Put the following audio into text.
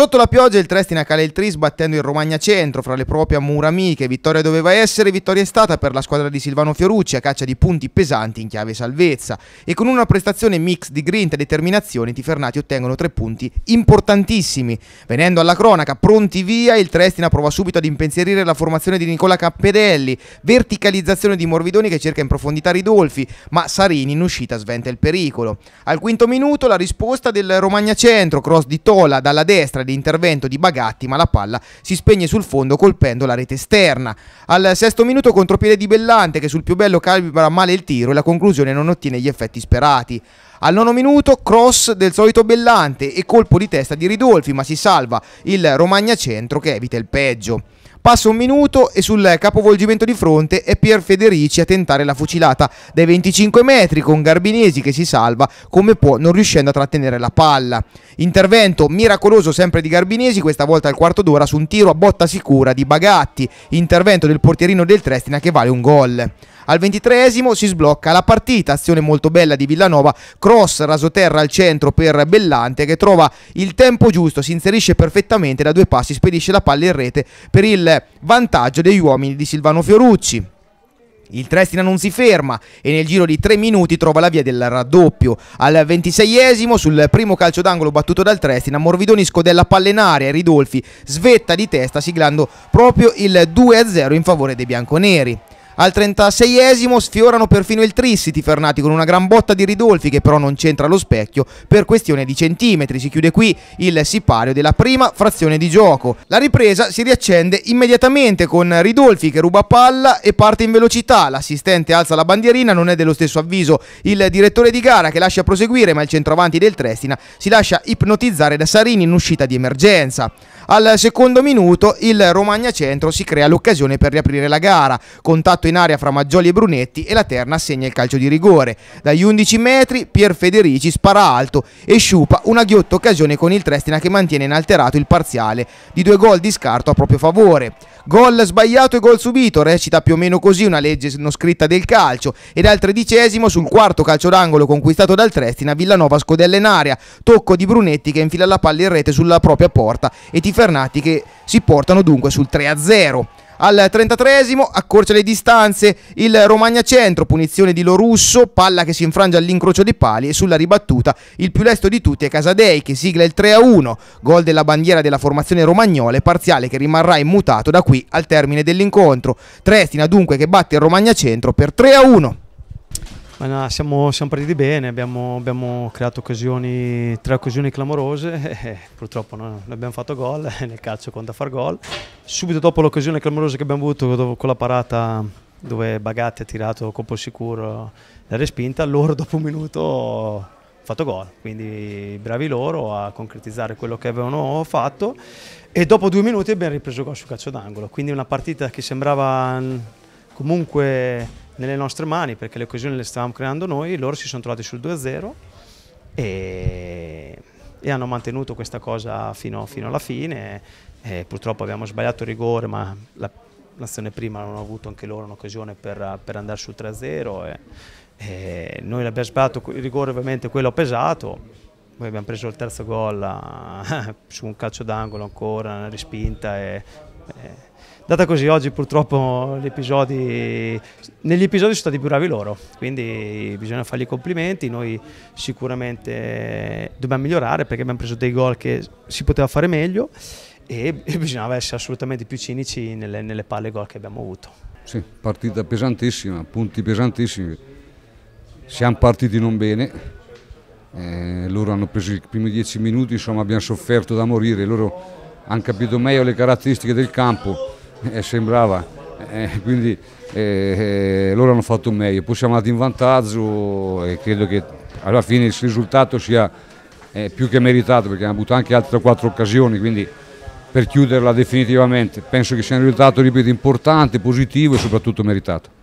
Sotto la pioggia il Trestina cala il Tri sbattendo il Romagna Centro fra le proprie mura amiche. Vittoria doveva essere, vittoria è stata per la squadra di Silvano Fiorucci a caccia di punti pesanti in chiave salvezza. E con una prestazione mix di grinta e determinazione i Tifernati ottengono tre punti importantissimi. Venendo alla cronaca, pronti via, il Trestina prova subito ad impensierire la formazione di Nicola Cappedelli, verticalizzazione di Morvidoni che cerca in profondità Ridolfi, ma Sarini in uscita sventa il pericolo. Al quinto minuto la risposta del Romagna Centro, cross di Tola dalla destra di intervento di Bagatti, ma la palla si spegne sul fondo colpendo la rete esterna. Al sesto minuto contropiede di Bellante che sul più bello calibra male il tiro e la conclusione non ottiene gli effetti sperati. Al nono minuto cross del solito Bellante e colpo di testa di Ridolfi, ma si salva il Romagna Centro che evita il peggio. Passa un minuto e sul capovolgimento di fronte è Pier Federici a tentare la fucilata dai 25 metri con Garbinesi che si salva come può non riuscendo a trattenere la palla. Intervento miracoloso sempre di Garbinesi, questa volta al quarto d'ora su un tiro a botta sicura di Bagatti, intervento del portierino del Trestina che vale un gol. Al ventitreesimo si sblocca la partita, azione molto bella di Villanova, cross rasoterra al centro per Bellante che trova il tempo giusto, si inserisce perfettamente da due passi, spedisce la palla in rete per il vantaggio degli uomini di Silvano Fiorucci. Il Trestina non si ferma e nel giro di tre minuti trova la via del raddoppio. Al 26esimo, sul primo calcio d'angolo battuto dal Trestina, Morvidoni scodella pallenare e Ridolfi svetta di testa siglando proprio il 2-0 in favore dei bianconeri. Al 36esimo sfiorano perfino il Trissiti Fernati con una gran botta di Ridolfi che però non c'entra lo specchio per questione di centimetri. Si chiude qui il sipario della prima frazione di gioco. La ripresa si riaccende immediatamente con Ridolfi che ruba palla e parte in velocità. L'assistente alza la bandierina, non è dello stesso avviso il direttore di gara che lascia proseguire ma il centroavanti del Trestina si lascia ipnotizzare da Sarini in uscita di emergenza. Al secondo minuto il Romagna Centro si crea l'occasione per riaprire la gara, contatto in aria fra Maggioli e Brunetti e la Terna segna il calcio di rigore. Dagli 11 metri Pier Federici spara alto e sciupa una ghiotta occasione con il Trestina che mantiene inalterato il parziale di due gol di scarto a proprio favore. Gol sbagliato e gol subito, recita più o meno così una legge non scritta del calcio. Ed al tredicesimo, sul quarto calcio d'angolo conquistato dal Trestina, Villanova scodella in aria. Tocco di Brunetti che infila la palla in rete sulla propria porta e Tifernati che si portano dunque sul 3-0. Al 33esimo accorcia le distanze il Romagna Centro, punizione di Lorusso, palla che si infrange all'incrocio dei pali e sulla ribattuta il più lesto di tutti è Casadei che sigla il 3-1, gol della bandiera della formazione romagnola e parziale che rimarrà immutato da qui al termine dell'incontro. Trestina dunque che batte il Romagna Centro per 3-1. Ma no, siamo, siamo, partiti bene, abbiamo, abbiamo creato occasioni, tre occasioni clamorose, eh, eh, purtroppo no, non abbiamo fatto gol, nel calcio conta far gol. Subito dopo l'occasione clamorosa che abbiamo avuto con la parata dove Bagatti ha tirato colpo sicuro la respinta, loro dopo un minuto hanno fatto gol, quindi bravi loro a concretizzare quello che avevano fatto e dopo due minuti abbiamo ripreso gol sul calcio d'angolo, quindi una partita che sembrava comunque nelle nostre mani perché le occasioni le stavamo creando noi, loro si sono trovati sul 2-0 e, e, hanno mantenuto questa cosa fino, fino alla fine. E purtroppo abbiamo sbagliato il rigore, ma la, l'azione prima hanno avuto anche loro un'occasione per, per andare sul 3-0. E, e noi l'abbiamo sbagliato il rigore, ovviamente quello pesato. Poi abbiamo preso il terzo gol su un calcio d'angolo ancora, una rispinta e eh, data così oggi purtroppo episodi, negli episodi sono stati più bravi loro, quindi bisogna fargli i complimenti, noi sicuramente dobbiamo migliorare perché abbiamo preso dei gol che si poteva fare meglio e, e bisognava essere assolutamente più cinici nelle, nelle palle gol che abbiamo avuto. Sì, partita pesantissima, punti pesantissimi, siamo partiti non bene, eh, loro hanno preso i primi dieci minuti, insomma abbiamo sofferto da morire, loro hanno capito meglio le caratteristiche del campo eh, sembrava eh, quindi eh, eh, loro hanno fatto meglio poi siamo andati in vantaggio e credo che alla fine il risultato sia eh, più che meritato perché hanno avuto anche altre quattro occasioni quindi per chiuderla definitivamente penso che sia un risultato ripeto importante positivo e soprattutto meritato